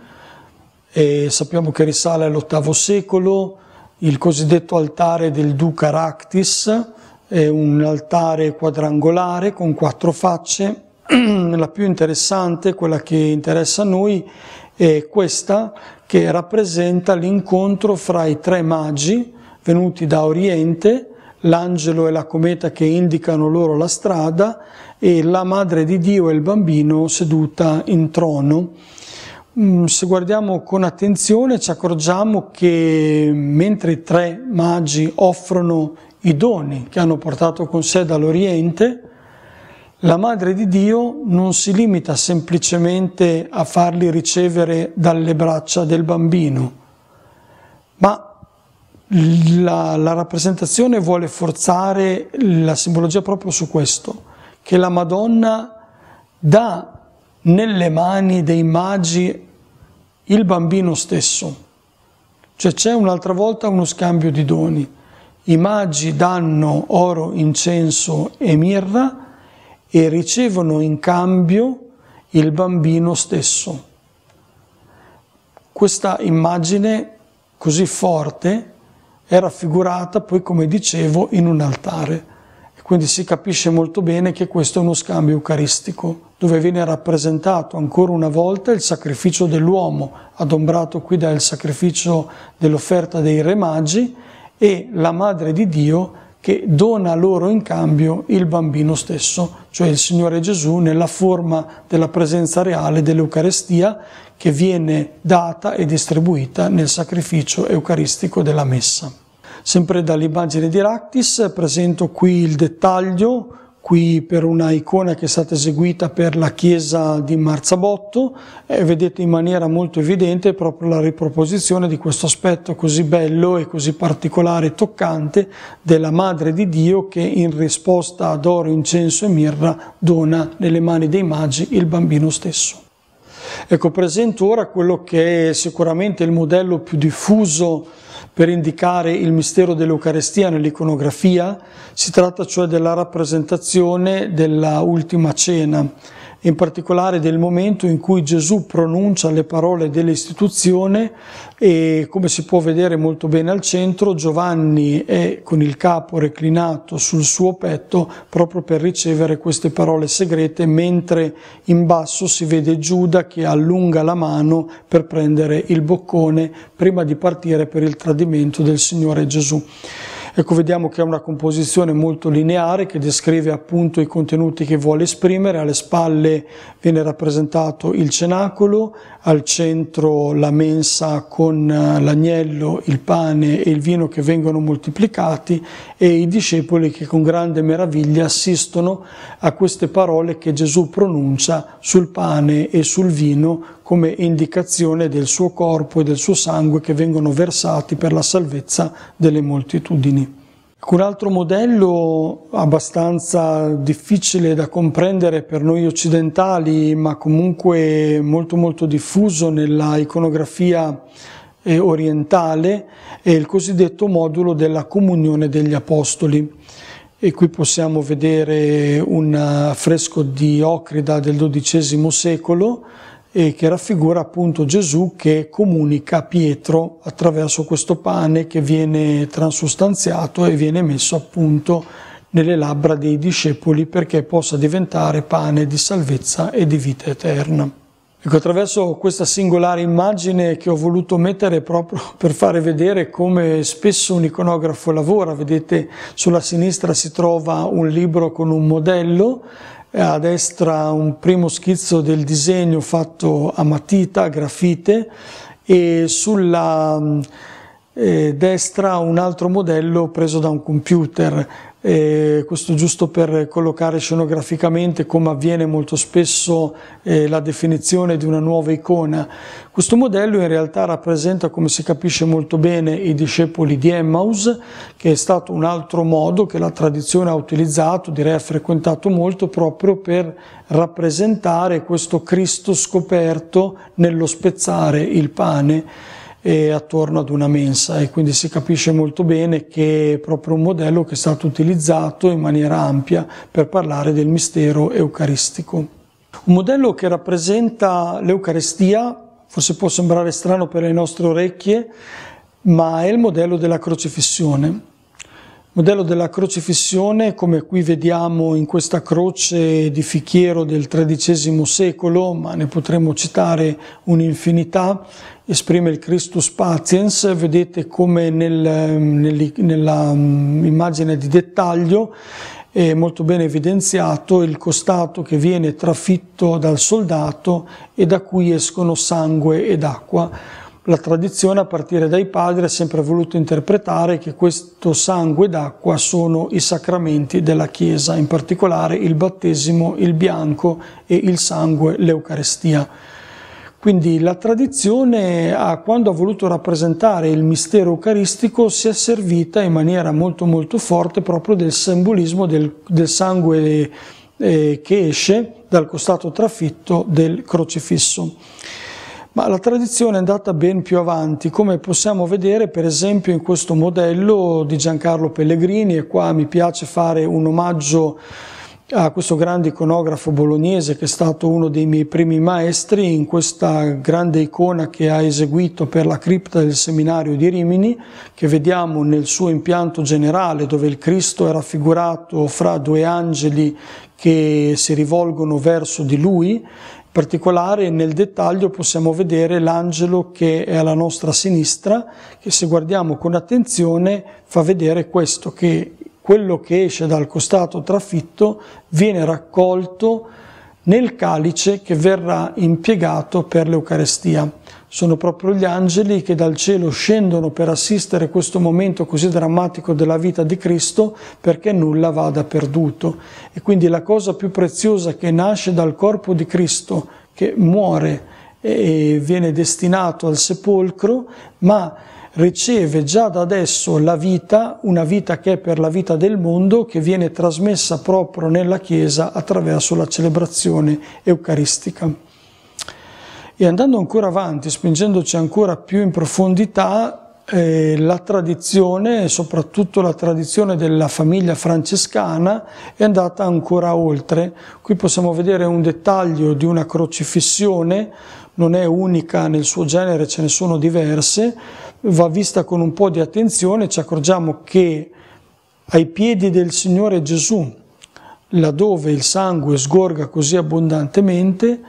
e sappiamo che risale all'VIII secolo, il cosiddetto altare del duca Ractis, è un altare quadrangolare con quattro facce, la più interessante, quella che interessa a noi, è questa che rappresenta l'incontro fra i tre magi venuti da Oriente, l'angelo e la cometa che indicano loro la strada e la Madre di Dio e il bambino seduta in trono. Mm, se guardiamo con attenzione ci accorgiamo che mm, mentre i tre magi offrono i doni che hanno portato con sé dall'Oriente, la Madre di Dio non si limita semplicemente a farli ricevere dalle braccia del bambino, ma la, la rappresentazione vuole forzare la simbologia proprio su questo, che la Madonna dà nelle mani dei magi il bambino stesso. Cioè c'è un'altra volta uno scambio di doni. I magi danno oro, incenso e mirra e ricevono in cambio il bambino stesso. Questa immagine così forte è raffigurata poi, come dicevo, in un altare. quindi si capisce molto bene che questo è uno scambio eucaristico dove viene rappresentato ancora una volta il sacrificio dell'uomo, adombrato qui dal sacrificio dell'offerta dei re magi, e la Madre di Dio che dona loro in cambio il bambino stesso, cioè il Signore Gesù nella forma della presenza reale dell'Eucarestia che viene data e distribuita nel sacrificio eucaristico della Messa. Sempre dall'immagine di Ractis presento qui il dettaglio qui per una icona che è stata eseguita per la chiesa di Marzabotto e vedete in maniera molto evidente proprio la riproposizione di questo aspetto così bello e così particolare e toccante della Madre di Dio che in risposta ad oro, incenso e mirra dona nelle mani dei magi il bambino stesso. Ecco, presento ora quello che è sicuramente il modello più diffuso per indicare il mistero dell'Eucarestia nell'iconografia, si tratta cioè della rappresentazione dell'ultima cena in particolare del momento in cui Gesù pronuncia le parole dell'istituzione e come si può vedere molto bene al centro Giovanni è con il capo reclinato sul suo petto proprio per ricevere queste parole segrete mentre in basso si vede Giuda che allunga la mano per prendere il boccone prima di partire per il tradimento del Signore Gesù. Ecco, vediamo che è una composizione molto lineare che descrive appunto i contenuti che vuole esprimere, alle spalle viene rappresentato il cenacolo, al centro la mensa con eh, l'agnello, il pane e il vino che vengono moltiplicati e i discepoli che con grande meraviglia assistono a queste parole che Gesù pronuncia sul pane e sul vino come indicazione del suo corpo e del suo sangue che vengono versati per la salvezza delle moltitudini. Un altro modello abbastanza difficile da comprendere per noi occidentali, ma comunque molto molto diffuso nella iconografia eh, orientale, è il cosiddetto modulo della comunione degli apostoli. E qui possiamo vedere un eh, affresco di Ocrida del XII secolo, e che raffigura appunto Gesù che comunica a Pietro attraverso questo pane che viene transustanziato e viene messo appunto nelle labbra dei discepoli perché possa diventare pane di salvezza e di vita eterna. Ecco, attraverso questa singolare immagine che ho voluto mettere proprio per fare vedere come spesso un iconografo lavora, vedete sulla sinistra si trova un libro con un modello a destra un primo schizzo del disegno fatto a matita, a grafite e sulla eh, destra un altro modello preso da un computer eh, questo giusto per collocare scenograficamente come avviene molto spesso eh, la definizione di una nuova icona. Questo modello in realtà rappresenta, come si capisce molto bene, i discepoli di Emmaus, che è stato un altro modo che la tradizione ha utilizzato, direi ha frequentato molto, proprio per rappresentare questo Cristo scoperto nello spezzare il pane e attorno ad una mensa e quindi si capisce molto bene che è proprio un modello che è stato utilizzato in maniera ampia per parlare del mistero eucaristico. Un modello che rappresenta l'Eucarestia, forse può sembrare strano per le nostre orecchie, ma è il modello della crocifissione modello della crocifissione, come qui vediamo in questa croce di Fichiero del XIII secolo, ma ne potremmo citare un'infinità, esprime il Christus Patiens, vedete come nel, nel, nell'immagine mm, di dettaglio è molto bene evidenziato il costato che viene trafitto dal soldato e da cui escono sangue ed acqua la tradizione a partire dai padri ha sempre voluto interpretare che questo sangue d'acqua sono i sacramenti della Chiesa, in particolare il battesimo, il bianco e il sangue, l'Eucarestia. Quindi la tradizione, ha, quando ha voluto rappresentare il mistero eucaristico, si è servita in maniera molto molto forte proprio del simbolismo del, del sangue eh, che esce dal costato trafitto del crocifisso ma la tradizione è andata ben più avanti, come possiamo vedere per esempio in questo modello di Giancarlo Pellegrini, e qua mi piace fare un omaggio a questo grande iconografo bolognese che è stato uno dei miei primi maestri in questa grande icona che ha eseguito per la cripta del seminario di Rimini, che vediamo nel suo impianto generale dove il Cristo è raffigurato fra due angeli che si rivolgono verso di lui particolare nel dettaglio possiamo vedere l'angelo che è alla nostra sinistra, che se guardiamo con attenzione fa vedere questo, che quello che esce dal costato trafitto viene raccolto nel calice che verrà impiegato per l'Eucarestia sono proprio gli angeli che dal cielo scendono per assistere questo momento così drammatico della vita di Cristo perché nulla vada perduto. E quindi la cosa più preziosa che nasce dal corpo di Cristo, che muore e viene destinato al sepolcro, ma riceve già da adesso la vita, una vita che è per la vita del mondo, che viene trasmessa proprio nella Chiesa attraverso la celebrazione eucaristica. E andando ancora avanti, spingendoci ancora più in profondità, eh, la tradizione, soprattutto la tradizione della famiglia francescana, è andata ancora oltre. Qui possiamo vedere un dettaglio di una crocifissione, non è unica nel suo genere, ce ne sono diverse, va vista con un po' di attenzione, ci accorgiamo che ai piedi del Signore Gesù, laddove il sangue sgorga così abbondantemente,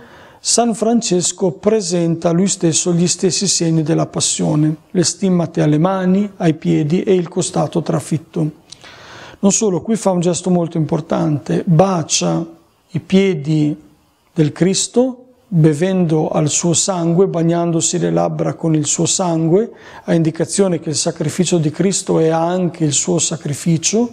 San Francesco presenta lui stesso gli stessi segni della passione, le stimmate alle mani, ai piedi e il costato trafitto. Non solo, qui fa un gesto molto importante, bacia i piedi del Cristo bevendo al suo sangue, bagnandosi le labbra con il suo sangue, a indicazione che il sacrificio di Cristo è anche il suo sacrificio,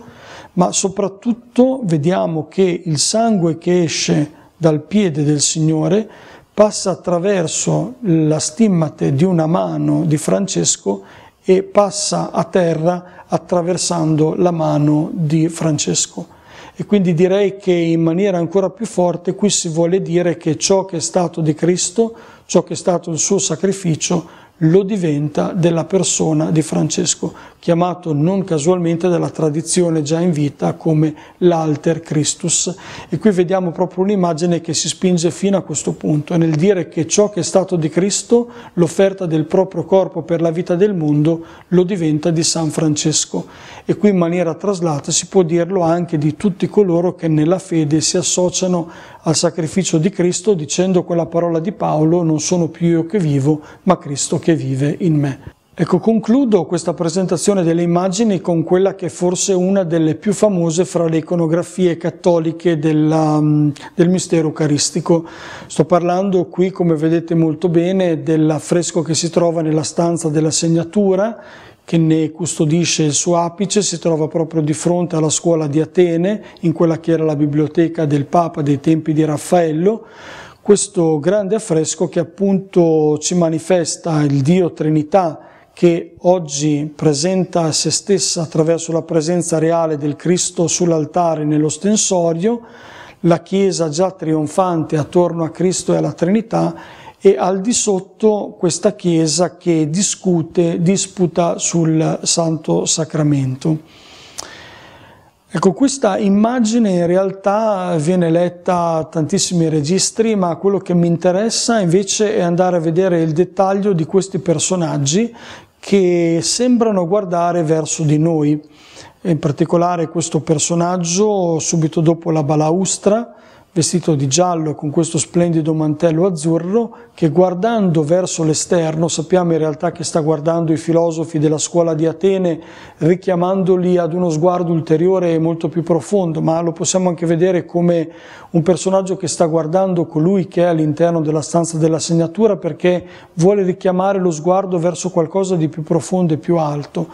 ma soprattutto vediamo che il sangue che esce dal piede del Signore, passa attraverso la stimmate di una mano di Francesco e passa a terra attraversando la mano di Francesco. E quindi direi che in maniera ancora più forte qui si vuole dire che ciò che è stato di Cristo, ciò che è stato il suo sacrificio, lo diventa della persona di Francesco, chiamato non casualmente dalla tradizione già in vita come l'alter Christus. E qui vediamo proprio un'immagine che si spinge fino a questo punto, nel dire che ciò che è stato di Cristo, l'offerta del proprio corpo per la vita del mondo, lo diventa di San Francesco. E qui in maniera traslata si può dirlo anche di tutti coloro che nella fede si associano al sacrificio di Cristo dicendo quella parola di Paolo, non sono più io che vivo, ma Cristo che vive in me. Ecco, concludo questa presentazione delle immagini con quella che è forse una delle più famose fra le iconografie cattoliche della, mm, del mistero eucaristico. Sto parlando qui, come vedete molto bene, dell'affresco che si trova nella stanza della segnatura, che ne custodisce il suo apice, si trova proprio di fronte alla scuola di Atene, in quella che era la biblioteca del Papa dei tempi di Raffaello, questo grande affresco che appunto ci manifesta il Dio Trinità che oggi presenta se stessa attraverso la presenza reale del Cristo sull'altare nello stensorio, la Chiesa già trionfante attorno a Cristo e alla Trinità e al di sotto questa chiesa che discute, disputa sul Santo Sacramento. Ecco, questa immagine in realtà viene letta a tantissimi registri, ma quello che mi interessa invece è andare a vedere il dettaglio di questi personaggi che sembrano guardare verso di noi. In particolare questo personaggio subito dopo la balaustra, vestito di giallo con questo splendido mantello azzurro che guardando verso l'esterno, sappiamo in realtà che sta guardando i filosofi della scuola di Atene, richiamandoli ad uno sguardo ulteriore e molto più profondo, ma lo possiamo anche vedere come un personaggio che sta guardando colui che è all'interno della stanza della segnatura perché vuole richiamare lo sguardo verso qualcosa di più profondo e più alto.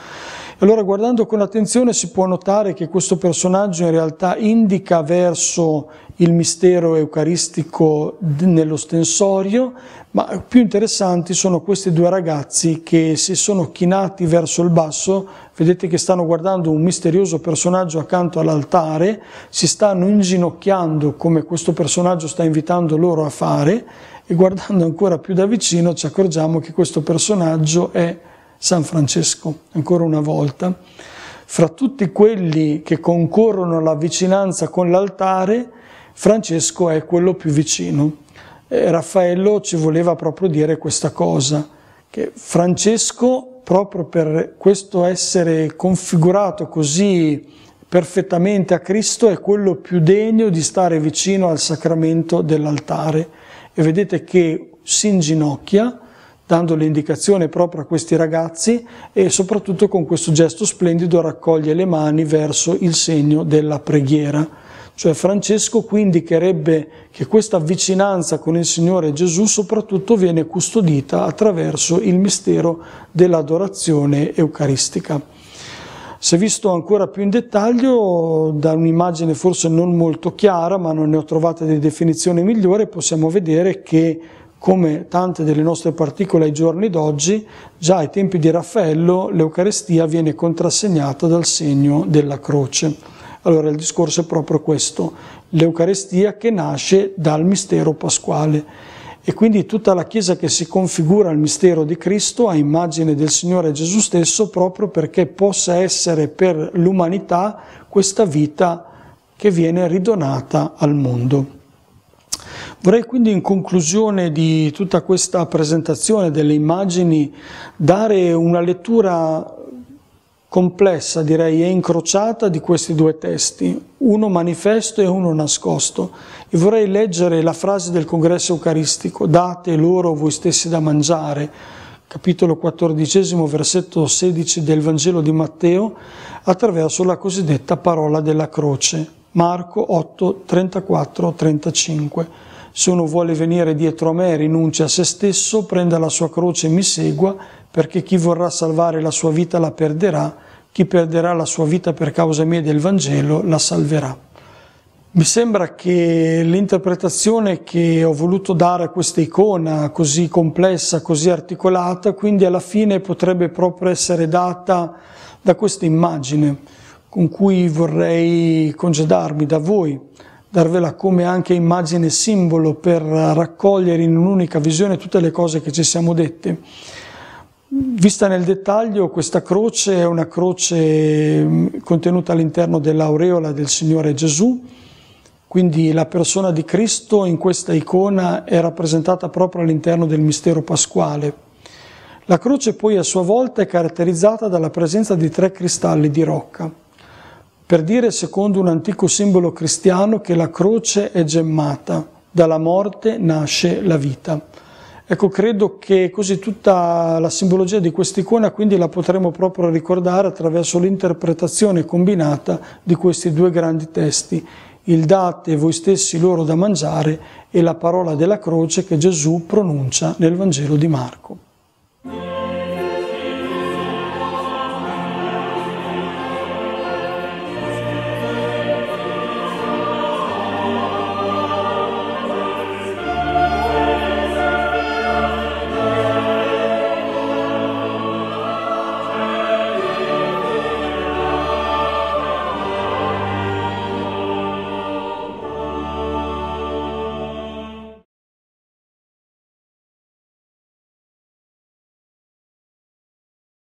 Allora guardando con attenzione si può notare che questo personaggio in realtà indica verso il mistero eucaristico nell'ostensorio, ma più interessanti sono questi due ragazzi che si sono chinati verso il basso, vedete che stanno guardando un misterioso personaggio accanto all'altare, si stanno inginocchiando come questo personaggio sta invitando loro a fare e guardando ancora più da vicino ci accorgiamo che questo personaggio è San Francesco, ancora una volta, fra tutti quelli che concorrono alla vicinanza con l'altare, Francesco è quello più vicino. Eh, Raffaello ci voleva proprio dire questa cosa, che Francesco, proprio per questo essere configurato così perfettamente a Cristo, è quello più degno di stare vicino al sacramento dell'altare. E vedete che si inginocchia, dando l'indicazione proprio a questi ragazzi e soprattutto con questo gesto splendido raccoglie le mani verso il segno della preghiera. Cioè Francesco qui indicherebbe che questa vicinanza con il Signore Gesù soprattutto viene custodita attraverso il mistero dell'adorazione eucaristica. Se visto ancora più in dettaglio da un'immagine forse non molto chiara, ma non ne ho trovata di definizione migliore, possiamo vedere che come tante delle nostre particole ai giorni d'oggi, già ai tempi di Raffaello l'Eucarestia viene contrassegnata dal segno della croce. Allora il discorso è proprio questo, l'Eucarestia che nasce dal mistero pasquale e quindi tutta la Chiesa che si configura al mistero di Cristo a immagine del Signore Gesù stesso proprio perché possa essere per l'umanità questa vita che viene ridonata al mondo. Vorrei quindi in conclusione di tutta questa presentazione delle immagini dare una lettura complessa, direi, e incrociata di questi due testi, uno manifesto e uno nascosto. E vorrei leggere la frase del congresso eucaristico, date loro voi stessi da mangiare, capitolo 14, versetto 16 del Vangelo di Matteo, attraverso la cosiddetta parola della croce, Marco 8, 34-35. Se uno vuole venire dietro a me, rinuncia a se stesso, prenda la sua croce e mi segua, perché chi vorrà salvare la sua vita la perderà, chi perderà la sua vita per causa mia del Vangelo la salverà. Mi sembra che l'interpretazione che ho voluto dare a questa icona così complessa, così articolata, quindi alla fine potrebbe proprio essere data da questa immagine con cui vorrei congedarmi da voi darvela come anche immagine e simbolo per raccogliere in un'unica visione tutte le cose che ci siamo dette. Vista nel dettaglio, questa croce è una croce mm, contenuta all'interno dell'aureola del Signore Gesù, quindi la persona di Cristo in questa icona è rappresentata proprio all'interno del mistero pasquale. La croce poi a sua volta è caratterizzata dalla presenza di tre cristalli di rocca per dire secondo un antico simbolo cristiano che la croce è gemmata, dalla morte nasce la vita. Ecco, credo che così tutta la simbologia di quest'icona quindi la potremo proprio ricordare attraverso l'interpretazione combinata di questi due grandi testi, il date voi stessi loro da mangiare e la parola della croce che Gesù pronuncia nel Vangelo di Marco.